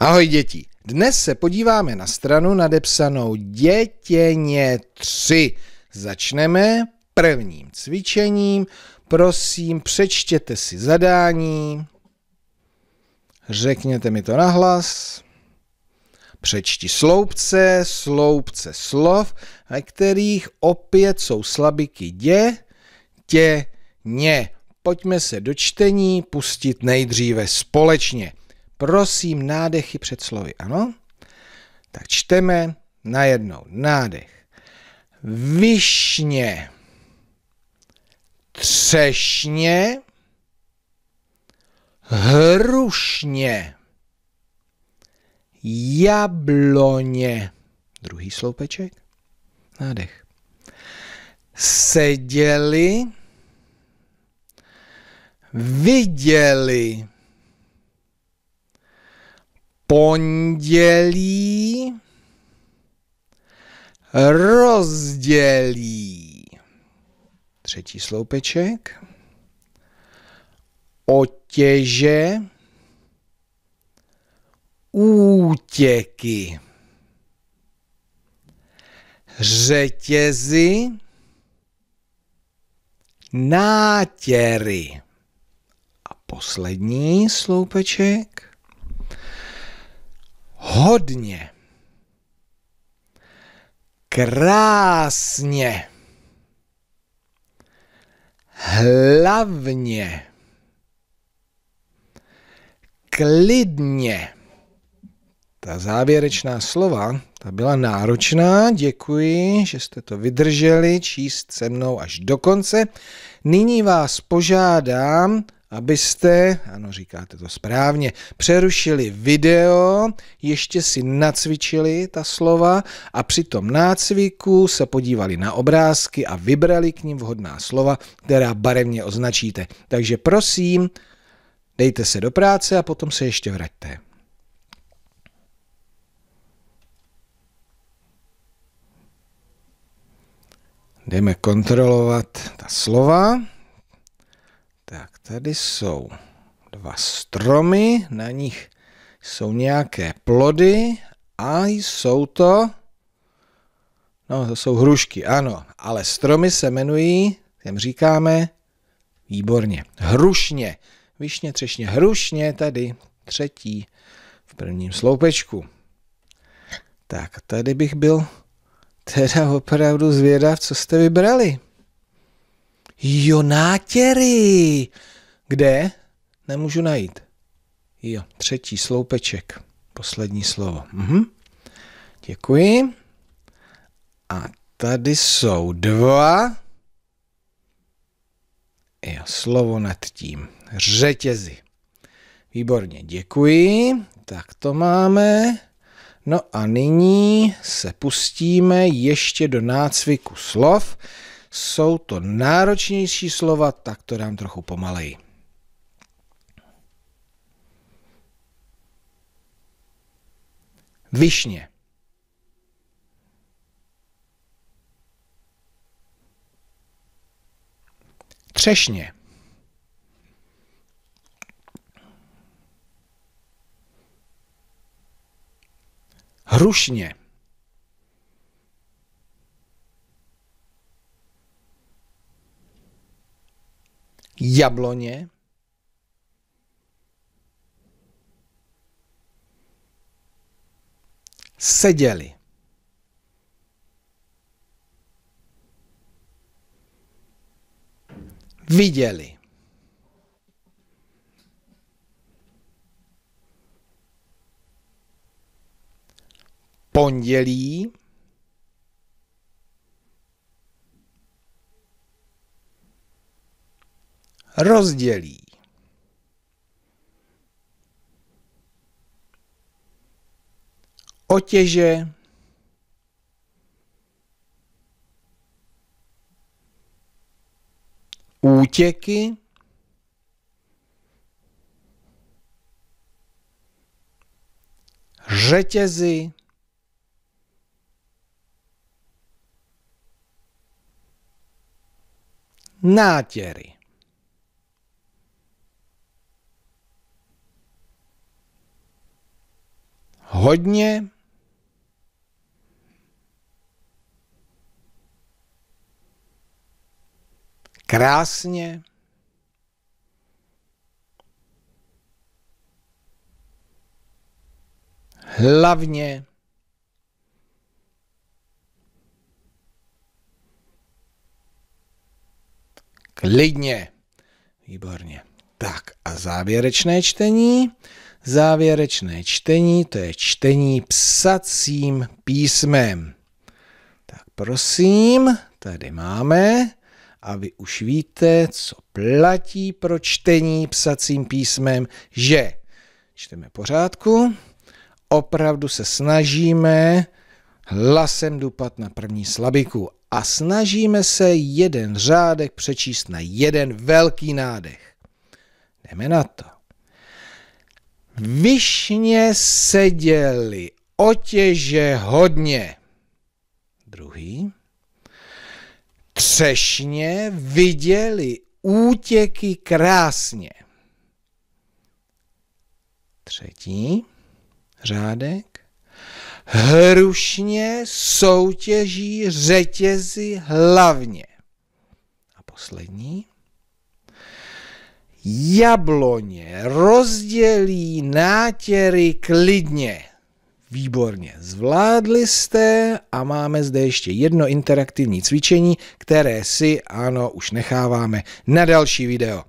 Ahoj děti, dnes se podíváme na stranu nadepsanou Dětěně 3. Začneme prvním cvičením. Prosím, přečtěte si zadání. Řekněte mi to nahlas. Přečti sloupce, sloupce slov, ve kterých opět jsou slabiky dě, tě, ně. Pojďme se do čtení pustit nejdříve společně. Prosím nádechy před slovy, ano? Tak čteme najednou. Nádech. Višně. Třešně. Hrušně. Jabloně. Druhý sloupeček. Nádech. Seděli. Viděli pondělí rozdělí. Třetí sloupeček. Otěže útěky. Řetězy nátěry. A poslední sloupeček Hodně. Krásně. Hlavně. Klidně. Ta závěrečná slova, ta byla náročná. Děkuji, že jste to vydrželi číst se mnou až do konce. Nyní vás požádám abyste, ano, říkáte to správně, přerušili video, ještě si nacvičili ta slova a při tom nácviku se podívali na obrázky a vybrali k ním vhodná slova, která barevně označíte. Takže prosím, dejte se do práce a potom se ještě vraťte. Jdeme kontrolovat ta slova. Tak tady jsou dva stromy, na nich jsou nějaké plody a jsou to, no to jsou hrušky, ano, ale stromy se jmenují, jak říkáme, výborně, hrušně, vyšně, třešně, hrušně tady třetí v prvním sloupečku. Tak tady bych byl teda opravdu zvědav, co jste vybrali. Jo, nátěry! Kde? Nemůžu najít. Jo, třetí sloupeček. Poslední slovo. Mhm. Děkuji. A tady jsou dva. Jo, slovo nad tím. Řetězy. Výborně, děkuji. Tak to máme. No a nyní se pustíme ještě do nácviku slov jsou to náročnější slova, tak to dám trochu pomaleji. Višně. Třešně. Hrušně. jabloně, seděli. Viděli. Pondělí rozdělí. Otěže útěky řetězy nátěry. hodně krásně hlavně klidně. Výborně. Tak a závěrečné čtení. Závěrečné čtení, to je čtení psacím písmem. Tak prosím, tady máme a vy už víte, co platí pro čtení psacím písmem, že čteme pořádku, opravdu se snažíme hlasem dupat na první slabiku a snažíme se jeden řádek přečíst na jeden velký nádech. Jdeme na to. Višně seděli, otěže hodně. Druhý. Třešně viděli útěky krásně. Třetí řádek. Hrušně soutěží řetězy hlavně. A poslední. Jabloně rozdělí nátěry klidně. Výborně, zvládli jste a máme zde ještě jedno interaktivní cvičení, které si, ano, už necháváme na další video.